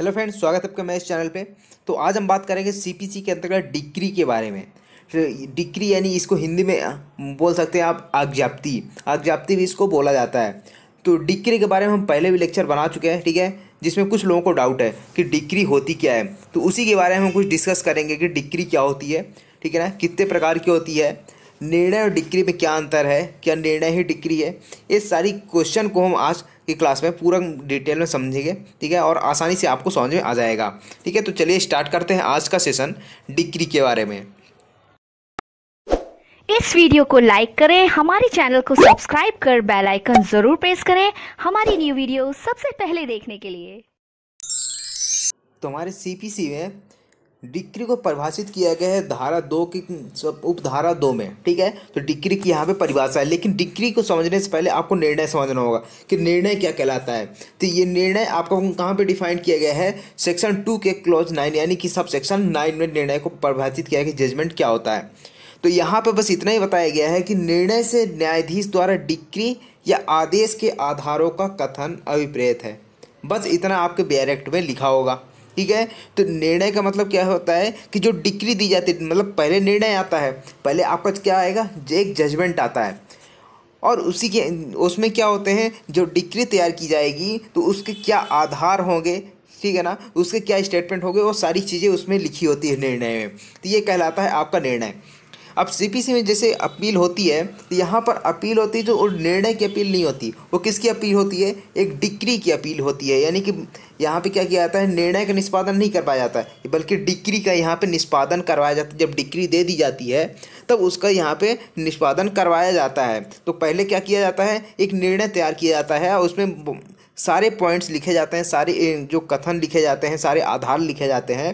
hello friends स्वागत है आपका मेरे इस चैनल पे तो आज हम बात करेंगे सीपीसी के अंतर्गत डिग्री के बारे में तो डिग्री यानी इसको हिंदी में बोल सकते हैं आप आगजाप्ती आगजाप्ती भी इसको बोला जाता है तो डिग्री के बारे में हम पहले भी लेक्चर बना चुके हैं ठीक है जिसमें कुछ लोगों को डाउट है कि डिग्री होती क्या है तो उसी के बारे में हम कुछ डिस्कस करेंगे कि डिग्री क्या होती है ठीक है ना कितने प्रकार की होती है निर्णय और डिक्री में क्या अंतर है क्या निर्णय ही डिक्री है ये सारी क्वेश्चन को हम आज की क्लास में पूरा डिटेल में समझेंगे ठीक है और आसानी से आपको समझ में आ जाएगा ठीक है तो चलिए स्टार्ट करते हैं आज का सेशन डिक्री के बारे में इस वीडियो को लाइक करें हमारे चैनल को सब्सक्राइब कर बेल आइकन जरूर प्रेस करें हमारी न्यू वीडियो सबसे पहले देखने के लिए तो हमारे सी में डिक्री को परिभाषित किया गया है धारा दो की उपधारा दो में ठीक है तो डिक्री की यहाँ पे परिभाषा है लेकिन डिक्री को समझने से पहले आपको निर्णय समझना होगा कि निर्णय क्या कहलाता है तो ये निर्णय आपको कहाँ पे डिफाइन किया गया है सेक्शन टू के क्लॉज नाइन यानी कि सब सेक्शन नाइन में निर्णय को परिभाषित किया गया कि जजमेंट क्या होता है तो यहाँ पर बस इतना ही बताया गया है कि निर्णय से न्यायाधीश द्वारा डिक्री या आदेश के आधारों का कथन अभिप्रेत है बस इतना आपके बैरेक्ट में लिखा होगा ठीक है तो निर्णय का मतलब क्या होता है कि जो डिक्री दी जाती है मतलब पहले निर्णय आता है पहले आपका क्या आएगा एक जजमेंट आता है और उसी के उसमें क्या होते हैं जो डिक्री तैयार की जाएगी तो उसके क्या आधार होंगे ठीक है ना उसके क्या स्टेटमेंट होंगे वो सारी चीज़ें उसमें लिखी होती है निर्णय में तो ये कहलाता है आपका निर्णय अब सीपीसी में जैसे अपील होती है तो यहाँ पर अपील होती है जो निर्णय की अपील नहीं होती वो किसकी अपील होती है एक डिक्री की अपील होती है यानी कि यहाँ पे क्या किया जाता है निर्णय का निष्पादन नहीं करवाया जाता है बल्कि डिक्री का यहाँ पे निष्पादन करवाया जाता है जब डिक्री दे दी जाती है तब उसका यहाँ पे निष्पादन करवाया जाता है तो पहले क्या किया जाता है एक निर्णय तैयार किया जाता है और उसमें सारे पॉइंट्स लिखे जाते हैं सारे जो कथन लिखे जाते हैं सारे आधार लिखे जाते हैं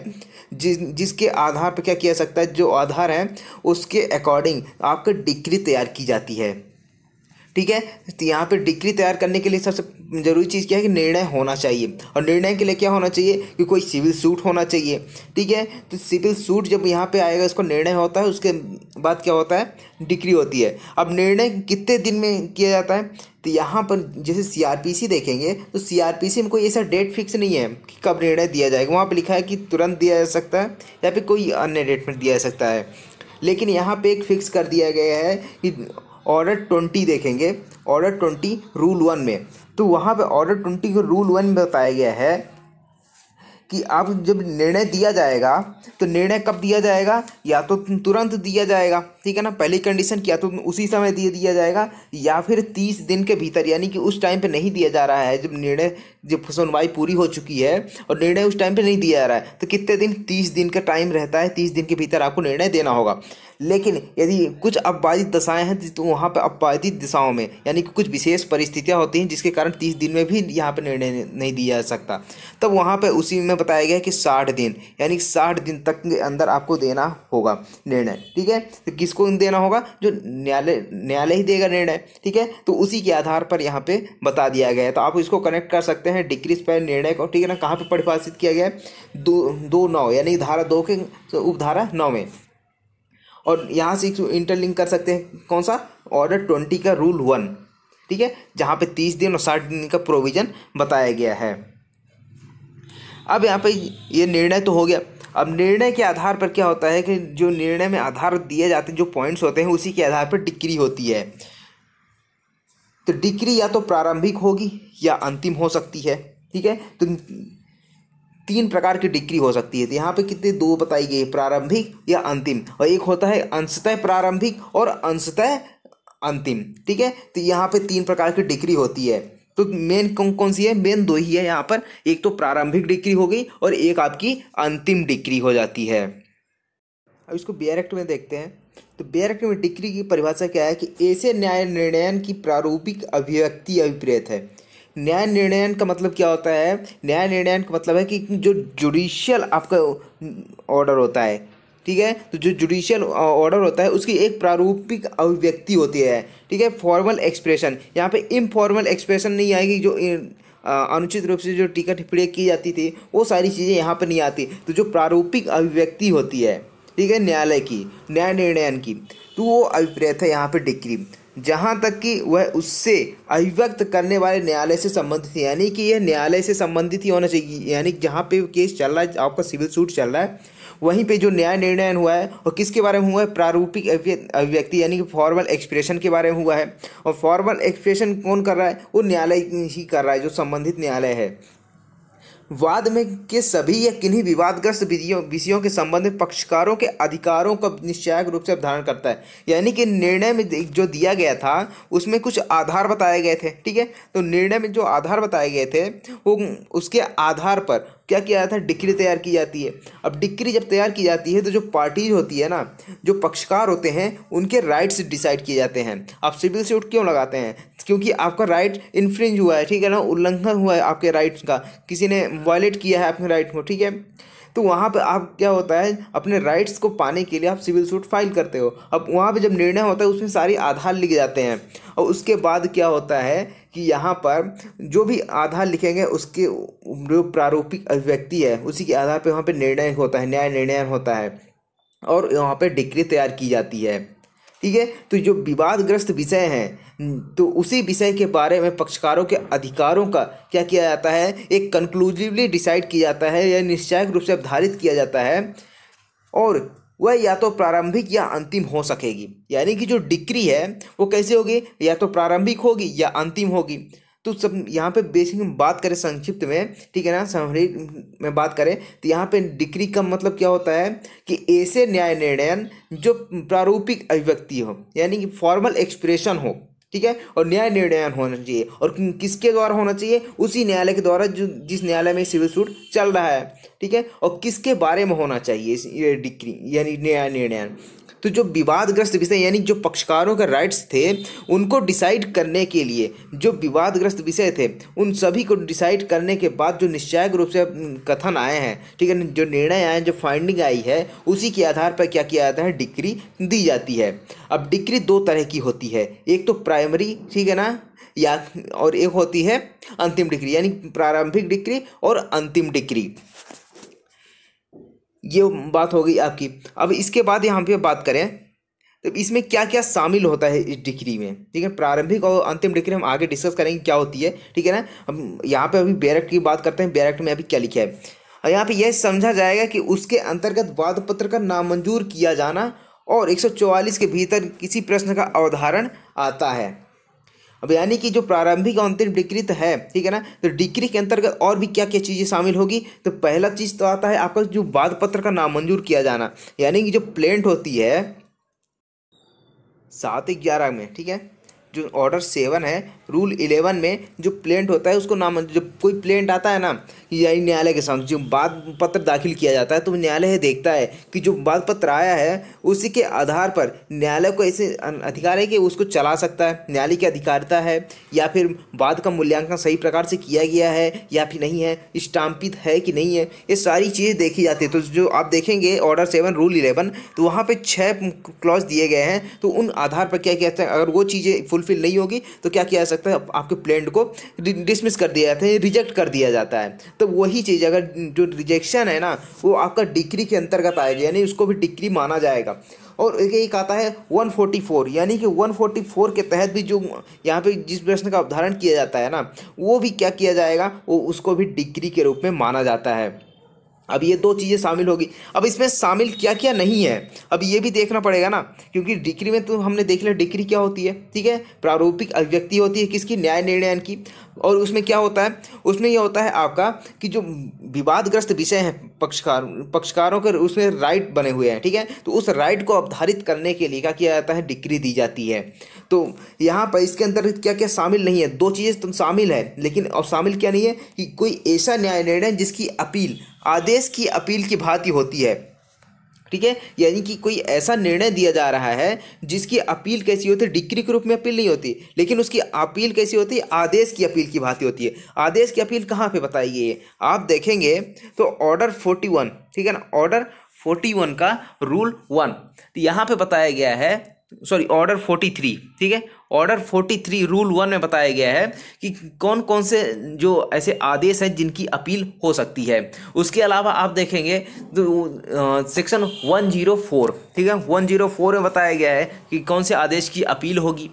जिस जिसके आधार पर क्या किया सकता है जो आधार है उसके अकॉर्डिंग आपका डिग्री तैयार की जाती है ठीक है तो यहाँ पे डिग्री तैयार करने के लिए सबसे ज़रूरी चीज़ क्या है कि निर्णय होना चाहिए और निर्णय के लिए क्या होना चाहिए कि कोई सिविल सूट होना चाहिए ठीक है तो सिविल सूट जब यहाँ पे आएगा इसको निर्णय होता है उसके बाद क्या होता है डिग्री होती है अब निर्णय कितने दिन में किया जाता है तो यहाँ पर जैसे सीआरपीसी देखेंगे तो सीआरपीसी में कोई ऐसा डेट फिक्स नहीं है कि कब निर्णय दिया जाएगा वहाँ पर लिखा है कि तुरंत दिया जा सकता है या फिर कोई अन्य डेट में दिया जा सकता है लेकिन यहाँ पे एक फिक्स कर दिया गया है कि ऑर्डर ट्वेंटी देखेंगे ऑर्डर ट्वेंटी रूल वन में तो वहाँ पे ऑर्डर ट्वेंटी को रूल वन में बताया गया है कि आप जब निर्णय दिया जाएगा तो निर्णय कब दिया जाएगा या तो तुरंत दिया जाएगा ठीक है ना पहली कंडीशन किया तो उसी समय दिया दिया जाएगा या फिर तीस दिन के भीतर यानी कि उस टाइम पे नहीं दिया जा रहा है जब निर्णय जब सुनवाई पूरी हो चुकी है और निर्णय उस टाइम पे नहीं दिया जा रहा है तो कितने दिन तीस दिन का टाइम रहता है तीस दिन के भीतर आपको निर्णय देना होगा लेकिन यदि कुछ अपवादित दशाएँ हैं तो वहाँ पर अपवादित दिशाओं में यानी कि कुछ विशेष परिस्थितियाँ होती हैं जिसके कारण तीस दिन में भी यहाँ पर निर्णय नहीं दिया जा सकता तब वहाँ पर उसी में बताया गया कि साठ दिन यानी साठ दिन तक के अंदर आपको देना होगा निर्णय ठीक है तो किसको देना होगा जो न्यायालय न्यायालय ही देगा निर्णय ठीक है तो उसी के आधार पर यहाँ पे बता दिया गया है तो आप इसको कनेक्ट कर सकते हैं डिक्रीज पर निर्णय को ठीक है ना कहाँ पे परिभाषित किया गया है दो दो नौ यानी धारा दो के तो उपधारा नौ में और यहाँ से इंटरलिंक कर सकते हैं कौन सा ऑर्डर ट्वेंटी का रूल वन ठीक है जहाँ पे तीस दिन और साठ दिन का प्रोविज़न बताया गया है अब यहाँ पे ये निर्णय तो हो गया अब निर्णय के आधार पर क्या होता है कि जो निर्णय में आधार दिए जाते हैं जो पॉइंट्स होते हैं उसी के आधार पर डिक्री होती है तो डिक्री या तो प्रारंभिक होगी या अंतिम हो सकती है ठीक है तो तीन प्रकार की डिग्री हो सकती है तो यहाँ पे कितने दो बताई गई प्रारंभिक या अंतिम और एक होता है अंशतः प्रारंभिक और अंशतः अंतिम ठीक है तो यहाँ पे तीन प्रकार की डिग्री होती है तो मेन कौन कौन सी है मेन दो ही है यहाँ पर एक तो प्रारंभिक डिग्री हो गई और एक आपकी अंतिम डिग्री हो जाती है अब इसको बियर एक्ट में देखते हैं तो बियर एक्ट में डिग्री की परिभाषा क्या है कि ऐसे न्याय निर्णयन की प्रारूपिक अभिव्यक्ति अभिप्रेत है न्याय निर्णयन का मतलब क्या होता है न्याय निर्णयन का मतलब है कि जो जुडिशियल आपका ऑर्डर होता है ठीक है तो जो जुडिशियल ऑर्डर होता है उसकी एक प्रारूपिक अभिव्यक्ति होती है ठीक है फॉर्मल एक्सप्रेशन यहाँ पे इनफॉर्मल एक्सप्रेशन नहीं आएगी जो अनुचित रूप से जो टीका टिप्पणी की जाती थी वो सारी चीज़ें यहाँ पर नहीं आती तो जो प्रारूपिक अभिव्यक्ति होती है ठीक है न्यायालय की न्याय निर्णयन की तो वो अभिप्रेत है यहाँ पर डिक्री जहाँ तक कि वह उससे अभिव्यक्त करने वाले न्यायालय से संबंधित थी यानी कि यह न्यायालय से संबंधित ही होना चाहिए यानी जहाँ पे केस चल रहा है आपका सिविल सूट चल रहा है वहीं पे जो न्याय निर्णय हुआ है और किसके बारे में हुआ है प्रारूपिक अभिव्यक्ति यानी कि फॉर्मल एक्सप्रेशन के बारे में हुआ है और फॉर्मल एक्सप्रेशन कौन कर रहा है वो न्यायालय ही कर रहा है जो संबंधित न्यायालय है वाद में के सभी या किन्हीं विवादग्रस्त विधियों विषयों के संबंध में पक्षकारों के अधिकारों का निश्चयक रूप से अवधारण करता है यानी कि निर्णय में जो दिया गया था उसमें कुछ आधार बताए गए थे ठीक है तो निर्णय में जो आधार बताए गए थे वो उसके आधार पर क्या किया जाता है डिक्री तैयार की जाती है अब डिक्री जब तैयार की जाती है तो जो पार्टीज होती है ना जो पक्षकार होते हैं उनके राइट्स डिसाइड किए जाते हैं आप सिविल सूट क्यों लगाते हैं क्योंकि आपका राइट इन्फ्रिंज हुआ है ठीक है ना उल्लंघन हुआ है आपके राइट का किसी ने वायलेट किया है अपने राइट को ठीक है तो वहाँ पर आप क्या होता है अपने राइट्स को पाने के लिए आप सिविल सूट फाइल करते हो अब वहाँ पर जब निर्णय होता है उसमें सारी आधार लिखे जाते हैं और उसके बाद क्या होता है कि यहाँ पर जो भी आधार लिखेंगे उसके जो प्रारूपिक अभिव्यक्ति है उसी के आधार पर वहाँ पर निर्णय होता है न्याय निर्णय होता है और वहाँ पर डिग्री तैयार की जाती है ठीक है तो जो विवादग्रस्त विषय हैं तो उसी विषय के बारे में पक्षकारों के अधिकारों का क्या किया जाता है एक कंक्लूसिवली डिसाइड किया जाता है या निश्चायक रूप से अवधारित किया जाता है और वह या तो प्रारंभिक या अंतिम हो सकेगी यानी कि जो डिक्री है वो कैसे होगी या तो प्रारंभिक होगी या अंतिम होगी तो सब यहाँ पे बेसिक में बात करें संक्षिप्त में ठीक है ना समरी में बात करें तो यहाँ पे डिक्री का मतलब क्या होता है कि ऐसे न्याय निर्णयन जो प्रारूपिक अभिव्यक्ति हो यानी कि फॉर्मल एक्सप्रेशन हो ठीक है और न्याय निर्णय होना चाहिए और किसके द्वारा होना चाहिए उसी न्यायालय के द्वारा जो जिस न्यायालय में सिविल सूट चल रहा है ठीक है और किसके बारे में होना चाहिए ये डिक्री यानी न्याय निर्णय तो जो विवादग्रस्त विषय यानी जो पक्षकारों के राइट्स थे उनको डिसाइड करने के लिए जो विवादग्रस्त विषय थे उन सभी को डिसाइड करने के बाद जो निश्चायक रूप से कथन आए हैं ठीक है जो निर्णय आए जो फाइंडिंग आई है उसी के आधार पर क्या किया जाता है डिग्री दी जाती है अब डिग्री दो तरह की होती है एक तो प्राइमरी ठीक है ना या और एक होती है अंतिम डिग्री यानी प्रारंभिक डिग्री और अंतिम डिग्री ये बात हो गई आपकी अब इसके बाद यहाँ पे बात करें तो इसमें क्या क्या शामिल होता है इस डिग्री में ठीक है प्रारंभिक और अंतिम डिग्री हम आगे डिस्कस करेंगे क्या होती है ठीक है ना हम यहाँ पे अभी बैरक्ट की बात करते हैं बैरक्ट में अभी क्या लिखा है और यहाँ पे यह समझा जाएगा कि उसके अंतर्गत वाद पत्र का नामंजूर किया जाना और एक के भीतर किसी प्रश्न का अवधारण आता है अब यानी कि जो प्रारंभिक अंतिम डिग्री तो है ठीक है ना तो डिग्री के अंतर्गत और भी क्या क्या चीज़ें शामिल होगी तो पहला चीज़ तो आता है आपका जो बाद पत्र का नामंजूर किया जाना यानी कि जो प्लेंट होती है सात ग्यारह में ठीक है जो ऑर्डर सेवन है रूल इलेवन में जो प्लेंट होता है उसको नाम जब कोई प्लेंट आता है ना यानी न्यायालय के सामने जो बात पत्र दाखिल किया जाता है तो न्यायालय देखता है कि जो बात पत्र आया है उसी के आधार पर न्यायालय को ऐसे अधिकार है कि उसको चला सकता है न्यायालय की अधिकारिता है या फिर बाद का मूल्यांकन सही प्रकार से किया गया है या फिर नहीं है स्टाम्पित है कि नहीं है ये सारी चीज़ें देखी जाती है तो जो आप देखेंगे ऑर्डर सेवन रूल इलेवन तो वहाँ पर छः क्लॉज दिए गए हैं तो उन आधार पर क्या कहते हैं है अगर वो चीज़ें फुलफिल नहीं होगी तो क्या किया सकता है आपके प्लेंट को डिसमिस कर दिया जाता है रिजेक्ट कर दिया जाता है तो वही चीज़ अगर जो रिजेक्शन है ना वो आपका डिग्री के अंतर्गत आएगी यानी उसको भी डिग्री माना जाएगा और एक आता है 144 यानी कि 144 के तहत भी जो यहाँ पे जिस प्रश्न का उदाहरण किया जाता है ना वो भी क्या किया जाएगा वो उसको भी डिग्री के रूप में माना जाता है अब ये दो चीज़ें शामिल होगी अब इसमें शामिल क्या क्या नहीं है अब ये भी देखना पड़ेगा ना क्योंकि डिक्री में तो हमने देख लिया डिक्री क्या होती है ठीक है प्रारूपिक अभिव्यक्ति होती है किसकी न्याय निर्णयन की और उसमें क्या होता है उसमें यह होता है आपका कि जो विवादग्रस्त विषय हैं पक्षकार पक्षकारों के उसमें राइट बने हुए हैं ठीक है तो उस राइट को अवधारित करने के लिए क्या किया जाता है डिक्री दी जाती है तो यहाँ पर इसके अंदर क्या क्या शामिल नहीं है दो चीज़ें तुम तो शामिल है लेकिन अब शामिल क्या नहीं है कि कोई ऐसा न्याय निर्णय जिसकी अपील आदेश की अपील की भांति होती है ठीक है यानी कि कोई ऐसा निर्णय दिया जा रहा है जिसकी अपील कैसी होती है डिक्री के रूप में अपील नहीं होती लेकिन उसकी अपील कैसी होती है आदेश की अपील की भांति होती है आदेश की अपील कहाँ पे बताइए आप देखेंगे तो ऑर्डर फोर्टी वन ठीक है ना ऑर्डर फोर्टी वन का रूल वन तो यहाँ पे बताया गया है सॉरी ऑर्डर फोर्टी थ्री ठीक है order forty three rule one में बताया गया है कि कौन कौन से जो ऐसे आदेश हैं जिनकी अपील हो सकती है उसके अलावा आप देखेंगे तो सेक्शन वन जीरो फोर ठीक है वन जीरो फोर में बताया गया है कि कौन से आदेश की अपील होगी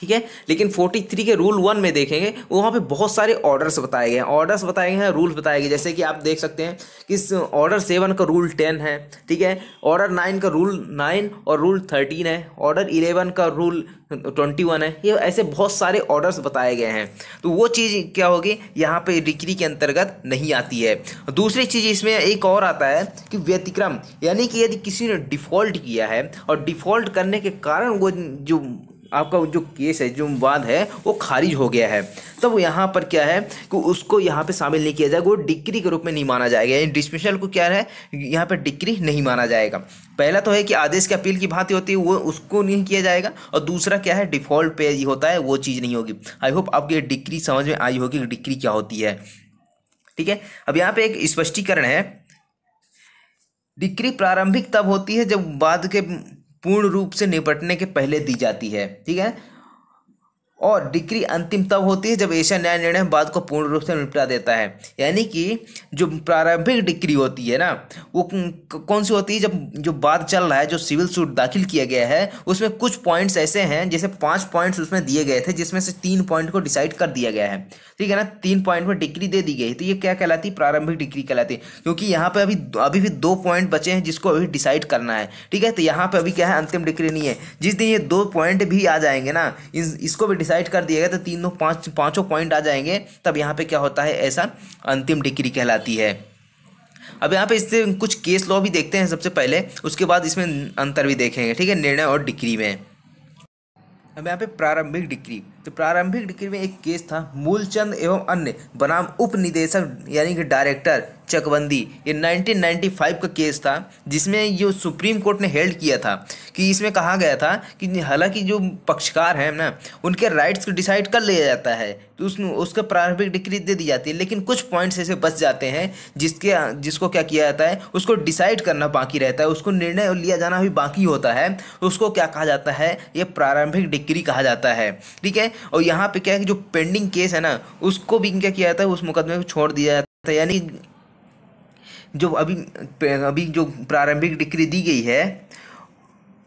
ठीक है लेकिन 43 के रूल वन में देखेंगे वहाँ पे बहुत सारे ऑर्डर्स बताए गए हैं ऑर्डर्स बताए गए हैं रूल बताए गए जैसे कि आप देख सकते हैं कि ऑर्डर सेवन का रूल टेन है ठीक है ऑर्डर नाइन का रूल नाइन और रूल थर्टीन है ऑर्डर इलेवन का रूल ट्वेंटी वन है ये ऐसे बहुत सारे ऑर्डर्स बताए गए हैं तो वो चीज़ क्या होगी यहाँ पर डिक्री के अंतर्गत नहीं आती है दूसरी चीज़ इसमें एक और आता है कि व्यतिक्रम यानी कि यदि किसी ने डिफ़ॉल्ट किया है और डिफ़ॉल्ट करने के कारण वो जो आपका जो केस है जो वाद है वो खारिज हो गया है तब तो यहाँ पर क्या है कि उसको यहाँ पे शामिल नहीं किया जाएगा वो डिक्री के रूप में नहीं माना जाएगा यानी डिस्मिसल को क्या है यहाँ पर डिक्री नहीं माना जाएगा पहला तो है कि आदेश की अपील की भांति होती है वो उसको नहीं किया जाएगा और दूसरा क्या है डिफ़ॉल्ट पे होता है वो चीज़ नहीं होगी आई होप आपकी ये डिक्री समझ में आई होगी डिक्री क्या होती है ठीक है अब यहाँ पर एक स्पष्टीकरण है डिक्री प्रारंभिक तब होती है जब बाद के पूर्ण रूप से निपटने के पहले दी जाती है ठीक है और डिक्री अंतिम तब होती है जब एशिया न्याय निर्णय बाद को पूर्ण रूप से निपटा देता है यानी कि जो प्रारंभिक डिक्री होती है ना वो कौन सी होती है जब जो बात चल रहा है जो सिविल सूट दाखिल किया गया है उसमें कुछ पॉइंट्स ऐसे हैं जैसे पाँच पॉइंट्स उसमें दिए गए थे जिसमें से तीन पॉइंट को डिसाइड कर दिया गया है ठीक है ना तीन पॉइंट में डिक्री दे दी गई तो ये क्या कहलाती प्रारंभिक डिक्री कहलाती क्योंकि यहाँ पर अभी अभी भी दो पॉइंट बचे हैं जिसको अभी डिसाइड करना है ठीक है तो यहाँ पर अभी क्या है अंतिम डिक्री नहीं है जिस दिन ये दो पॉइंट भी आ जाएंगे ना इसको भी डिसाइड कर दिया गया तो तीनों पाँच पाँचों पॉइंट आ जाएंगे तब यहाँ पर क्या होता है ऐसा अंतिम डिग्री कहलाती है अब यहाँ पे इससे कुछ केस लॉ भी देखते हैं सबसे पहले उसके बाद इसमें अंतर भी देखेंगे ठीक है निर्णय और डिग्री में अब यहाँ पे प्रारंभिक डिग्री तो प्रारंभिक डिक्री में एक केस था मूलचंद एवं अन्य बनाम उप निदेशक यानी कि डायरेक्टर चकबंदी ये 1995 का केस था जिसमें ये सुप्रीम कोर्ट ने हेल्ड किया था कि इसमें कहा गया था कि हालांकि जो पक्षकार हैं ना उनके राइट्स को डिसाइड कर लिया जाता है तो उस उसका प्रारंभिक डिक्री दे दी जाती है लेकिन कुछ पॉइंट्स ऐसे बच जाते हैं जिसके जिसको क्या किया जाता है उसको डिसाइड करना बाकी रहता है उसको निर्णय लिया जाना भी बाकी होता है उसको क्या कहा जाता है ये प्रारंभिक डिक्री कहा जाता है ठीक है और यहाँ पे क्या है कि जो पेंडिंग केस है ना उसको भी क्या किया जाता है उस मुकदमे को छोड़ दिया जाता है यानी जो अभी अभी जो प्रारंभिक डिक्री दी गई है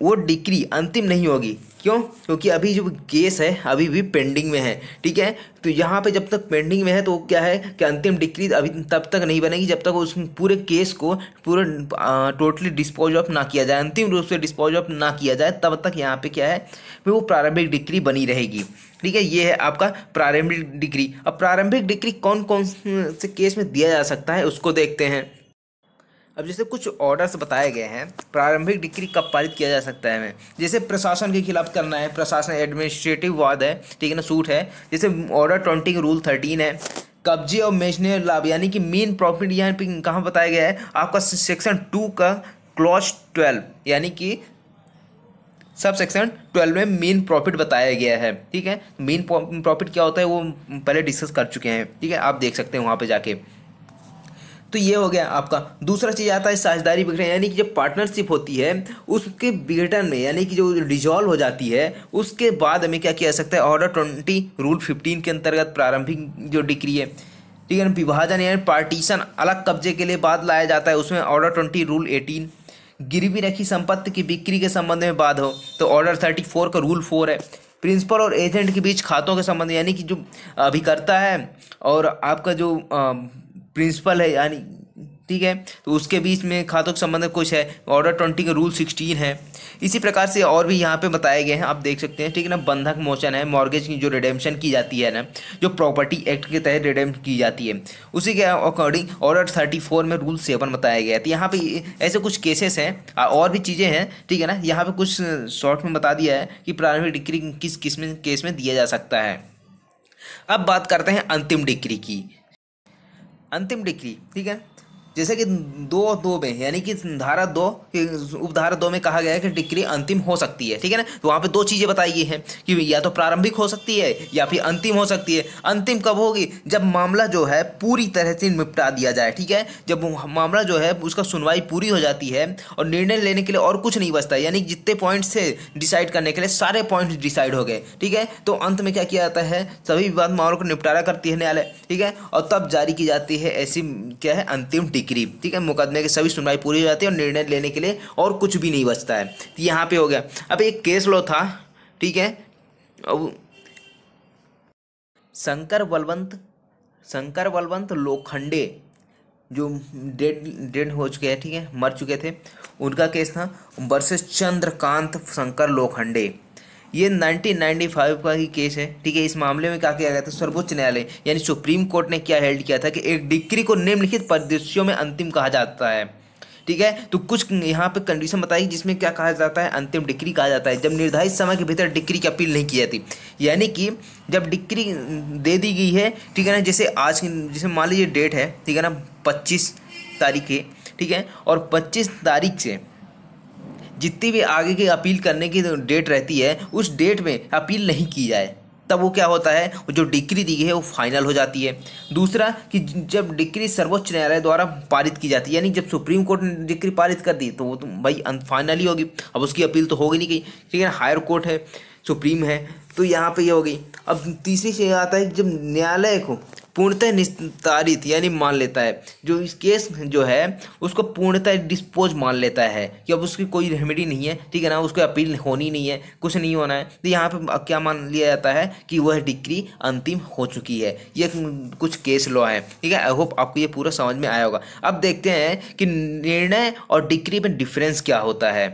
वो डिक्री अंतिम नहीं होगी क्यों क्योंकि अभी जो केस है अभी भी पेंडिंग में है ठीक है तो यहाँ पे जब तक पेंडिंग में है तो क्या है कि अंतिम डिक्री अभी तब तक नहीं बनेगी जब तक उस पूरे केस को पूरे टोटली डिस्पोज ऑफ ना किया जाए अंतिम रूप से डिस्पोज ऑफ ना किया जाए तब तक यहाँ पे क्या है फिर वो प्रारंभिक डिक्री बनी रहेगी ठीक है ये है आपका प्रारंभिक डिग्री अब प्रारंभिक डिग्री कौन कौन से केस में दिया जा सकता है उसको देखते हैं अब जैसे कुछ ऑर्डर्स बताए गए हैं प्रारंभिक डिक्री कब पारित किया जा सकता है हमें जैसे प्रशासन के खिलाफ करना है प्रशासन एडमिनिस्ट्रेटिव वाद है ठीक है ना सूट है जैसे ऑर्डर ट्वेंटी रूल थर्टीन है कब्जे और मेजने लाभ यानी कि मेन प्रॉफिट यहाँ पे कहाँ बताया गया है आपका सेक्शन टू का क्लॉज ट्वेल्व यानी कि सब सेक्शन ट्वेल्व में मेन प्रॉफिट बताया गया है ठीक है मेन प्रॉफिट क्या होता है वो पहले डिस्कस कर चुके हैं ठीक है आप देख सकते हैं वहाँ पे जाके तो ये हो गया आपका दूसरा चीज़ आता है साझेदारी विघटन यानी कि जो पार्टनरशिप होती है उसके विघटन में यानी कि जो डिजॉल्व हो जाती है उसके बाद हमें क्या किया जा सकता है ऑर्डर ट्वेंटी रूल फिफ्टीन के अंतर्गत प्रारंभिक जो डिक्री है ठीक है विभाजन यानी पार्टीशन अलग कब्जे के लिए बाद लाया जाता है उसमें ऑर्डर ट्वेंटी रूल एटीन गिरवी रखी संपत्ति की बिक्री के संबंध में बात हो तो ऑर्डर थर्टी फोर का रूल फोर है प्रिंसिपल और एजेंट के बीच खातों के संबंध यानी कि जो अभिकर्ता है और आपका जो प्रिंसिपल है यानी ठीक है तो उसके बीच में खातों के संबंध में कुछ है ऑर्डर ट्वेंटी का रूल सिक्सटीन है इसी प्रकार से और भी यहाँ पे बताए गए हैं आप देख सकते हैं ठीक है ना बंधक मोशन है मॉर्गेज की जो रिडेम्पशन की जाती है ना जो प्रॉपर्टी एक्ट के तहत रिडेम की जाती है उसी के अकॉर्डिंग ऑर्डर थर्टी फोर में रूल सेवन बताया गया है तो यहाँ पर ऐसे कुछ केसेस हैं और भी चीज़ें हैं ठीक है ना यहाँ पर कुछ शॉर्ट में बता दिया है कि प्रारंभिक डिग्री किस किस में केस में दिया जा सकता है अब बात करते हैं अंतिम डिग्री की अंतिम डिग्री ठीक है जैसे कि दो दो में यानी कि धारा दो उपधारा दो में कहा गया है कि डिक्री अंतिम हो सकती है ठीक है ना तो वहाँ पे दो चीज़ें बताई गई हैं कि या तो प्रारंभिक हो सकती है या फिर अंतिम हो सकती है अंतिम कब होगी जब मामला जो है पूरी तरह से निपटा दिया जाए ठीक है जब मामला जो है उसका सुनवाई पूरी हो जाती है और निर्णय लेने के लिए और कुछ नहीं बचता यानी जितने पॉइंट्स थे डिसाइड करने के लिए सारे पॉइंट्स डिसाइड हो गए ठीक है तो अंत में क्या किया जाता है सभी विवाद मामलों को निपटारा करती है न्यायालय ठीक है और तब जारी की जाती है ऐसी क्या है अंतिम डिग्री के ठीक है मुकदमे की सभी सुनवाई पूरी हो जाती है और निर्णय लेने के लिए और कुछ भी नहीं बचता है तो यहाँ पे हो गया अब एक केस लो था ठीक है अब शंकर बलवंत शंकर बलवंत लोखंडे जो डेड डेड हो चुके हैं ठीक है मर चुके थे उनका केस था वर्सेस चंद्रकांत शंकर लोखंडे ये 1995 का ही केस है ठीक है इस मामले में क्या किया गया था सर्वोच्च न्यायालय यानी सुप्रीम कोर्ट ने क्या हेल्ड किया था कि एक डिग्री को निम्नलिखित परिदृश्यों में अंतिम कहा जाता है ठीक है तो कुछ यहाँ पे कंडीशन बताई जिसमें क्या कहा जाता है अंतिम डिग्री कहा जाता है जब निर्धारित समय के भीतर डिग्री की अपील नहीं की जाती यानी कि जब डिग्री दे दी गई है ठीक है ना जैसे आज जैसे मान लीजिए डेट है ठीक है ना पच्चीस तारीख है ठीक है और पच्चीस तारीख से जितनी भी आगे की अपील करने की डेट रहती है उस डेट में अपील नहीं की जाए तब वो क्या होता है वो जो डिक्री दी गई है वो फाइनल हो जाती है दूसरा कि जब डिक्री सर्वोच्च न्यायालय द्वारा पारित की जाती है यानी जब सुप्रीम कोर्ट ने डिक्री पारित कर दी तो वो तो भाई फाइनल ही होगी अब उसकी अपील तो होगी नहीं कहीं ठीक है हायर कोर्ट है सुप्रीम है तो यहाँ पे ये यह हो गई अब तीसरी चीज़ आता है जब न्यायालय को पूर्णतः निस्तारित यानी मान लेता है जो इस केस जो है उसको पूर्णतः डिस्पोज मान लेता है कि अब उसकी कोई रेमेडी नहीं है ठीक है ना उसको अपील होनी नहीं है कुछ नहीं होना है तो यहाँ पर क्या मान लिया जाता है कि वह डिक्री अंतिम हो चुकी है यह कुछ केस लॉ है ठीक है आई होप आपको ये पूरा समझ में आया होगा अब देखते हैं कि निर्णय और डिक्री में डिफरेंस क्या होता है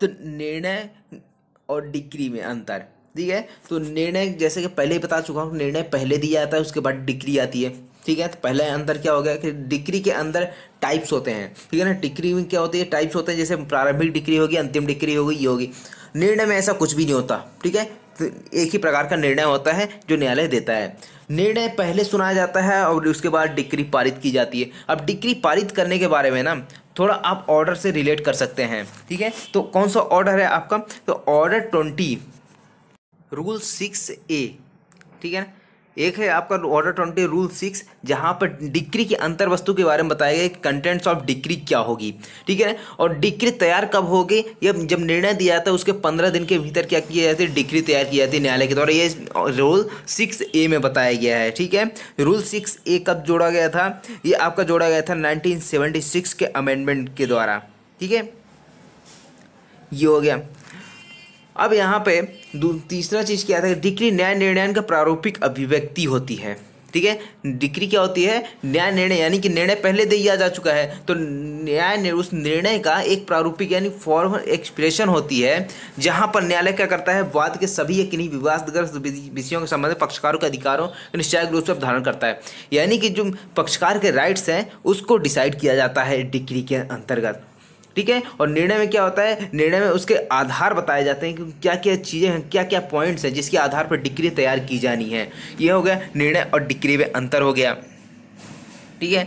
तो निर्णय और डिक्री में अंतर ठीक है तो निर्णय जैसे कि पहले ही बता चुका हूँ निर्णय पहले दिया जाता है उसके बाद डिग्री आती है ठीक है तो पहले अंदर क्या हो गया कि डिग्री के अंदर टाइप्स होते हैं ठीक है ना डिक्री में क्या होती है टाइप्स होते हैं जैसे प्रारंभिक डिग्री होगी अंतिम डिग्री होगी ये होगी निर्णय में ऐसा कुछ भी नहीं होता ठीक है तो एक ही प्रकार का निर्णय होता है जो न्यायालय देता है निर्णय पहले सुनाया जाता है और उसके बाद डिग्री पारित की जाती है अब डिग्री पारित करने के बारे में ना थोड़ा आप ऑर्डर से रिलेट कर सकते हैं ठीक है तो कौन सा ऑर्डर है आपका तो order twenty rule six A ठीक है ना एक है आपका ऑर्डर ट्वेंटी रूल सिक्स जहाँ पर डिक्री के अंतर वस्तु के बारे में बताया गया कंटेंट्स ऑफ डिक्री क्या होगी ठीक है और डिक्री तैयार कब होगी ये जब निर्णय दिया जाता है उसके पंद्रह दिन के भीतर क्या किया जाती है डिक्री तैयार की जाती है न्यायालय के द्वारा ये रूल सिक्स ए में बताया गया है ठीक है रूल सिक्स ए कब जोड़ा गया था ये आपका जोड़ा गया था नाइनटीन के अमेंडमेंट के द्वारा ठीक है ये हो गया अब यहाँ पे तीसरा चीज़ क्या था डिक्री न्याय निर्णय का प्रारूपिक अभिव्यक्ति होती है ठीक है डिक्री क्या होती है न्याय निर्णय यानी कि निर्णय पहले दे दिया जा चुका है तो न्याय उस निर्णय का एक प्रारूपिक यानी फॉर्म एक्सप्रेशन होती है जहां पर न्यायालय क्या करता है वाद के सभी या किन्हीं विवादग्रस्त विषयों के संबंध में पक्षकारों के अधिकारों का निश्चय रूप से धारण करता है यानी कि जो पक्षकार के राइट्स हैं उसको डिसाइड किया जाता है डिक्री के अंतर्गत ठीक है और निर्णय में क्या होता है निर्णय में उसके आधार बताए जाते हैं कि क्या क्या चीज़ें हैं क्या क्या पॉइंट्स हैं जिसके आधार पर डिक्री तैयार की जानी है ये हो गया निर्णय और डिक्री में अंतर हो गया ठीक है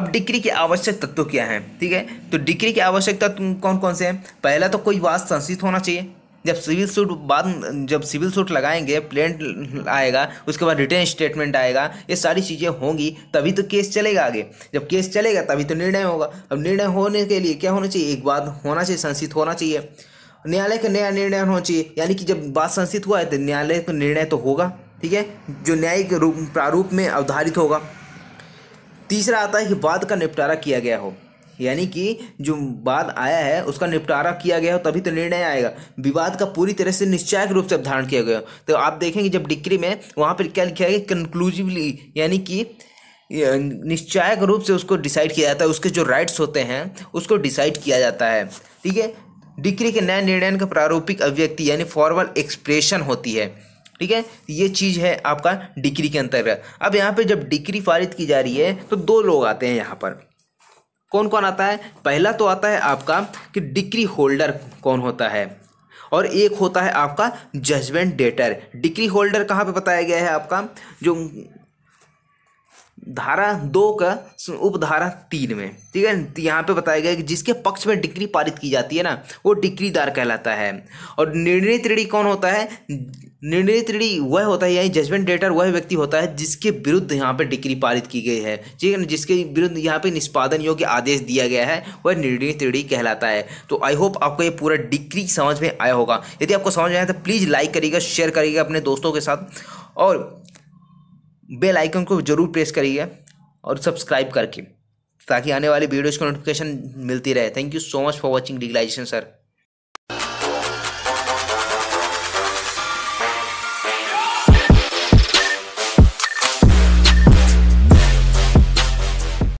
अब डिक्री के आवश्यक तत्व क्या हैं ठीक है तो डिक्री के आवश्यक तत्व कौन कौन से हैं पहला तो कोई वाद संसित होना चाहिए जब सिविल सूट बाद जब सिविल सूट लगाएंगे प्लेन आएगा उसके बाद रिटर्न स्टेटमेंट आएगा ये सारी चीज़ें होंगी तभी तो केस चलेगा आगे जब केस चलेगा तभी तो निर्णय होगा अब निर्णय होने के लिए क्या होना चाहिए एक बात होना चाहिए संसित होना चाहिए न्यायालय का नया निर्णय होना चाहिए यानी कि जब बात संसित हुआ है तो न्यायालय का निर्णय तो होगा ठीक है जो न्यायिक रूप प्रारूप में अवधारित होगा तीसरा आता है कि वाद का निपटारा किया गया हो यानी कि जो बात आया है उसका निपटारा किया गया हो तभी तो निर्णय आएगा विवाद का पूरी तरह से निश्चायक रूप से अवधारण किया गया तो आप देखेंगे जब डिक्री में वहाँ पर क्या लिखा है कंक्लूसिवली यानी कि निश्चायक रूप से उसको डिसाइड किया जाता है उसके जो राइट्स होते हैं उसको डिसाइड किया जाता है ठीक है डिक्री के नए निर्णय का प्रारूपिक अभिव्यक्ति यानी फॉर्मल एक्सप्रेशन होती है ठीक है ये चीज़ है आपका डिक्री के अंतर्गत अब यहाँ पे जब डिक्री पारित की जा रही है तो दो लोग आते हैं यहाँ पर कौन कौन आता है पहला तो आता है आपका कि डिग्री होल्डर कौन होता है और एक होता है आपका जजमेंट डेटर डिग्री होल्डर कहाँ पे बताया गया है आपका जो धारा दो का उपधारा तीन में ठीक है तो यहाँ पे बताया गया है कि जिसके पक्ष में डिग्री पारित की जाती है ना वो डिग्रीदार कहलाता है और निर्णय त्रिणी कौन होता है निर्णय त्रिड़ी वह होता है यानी जजमेंट डेटर वह व्यक्ति होता है जिसके विरुद्ध यहाँ पर डिग्री पारित की गई है ठीक है ना जिसके विरुद्ध यहाँ पे निष्पादन योग्य आदेश दिया गया है वह निर्णय त्रिड़ी कहलाता है तो आई होप आपको ये पूरा डिग्री समझ में आया होगा यदि आपको समझ में आया तो प्लीज़ लाइक करिएगा शेयर करिएगा अपने दोस्तों के साथ और बेल आइकन को जरूर प्रेस करिएगा और सब्सक्राइब करके ताकि आने वाली वीडियोज़ को नोटिफिकेशन मिलती रहे thank you so much for watching डिग्लाइजेशन सर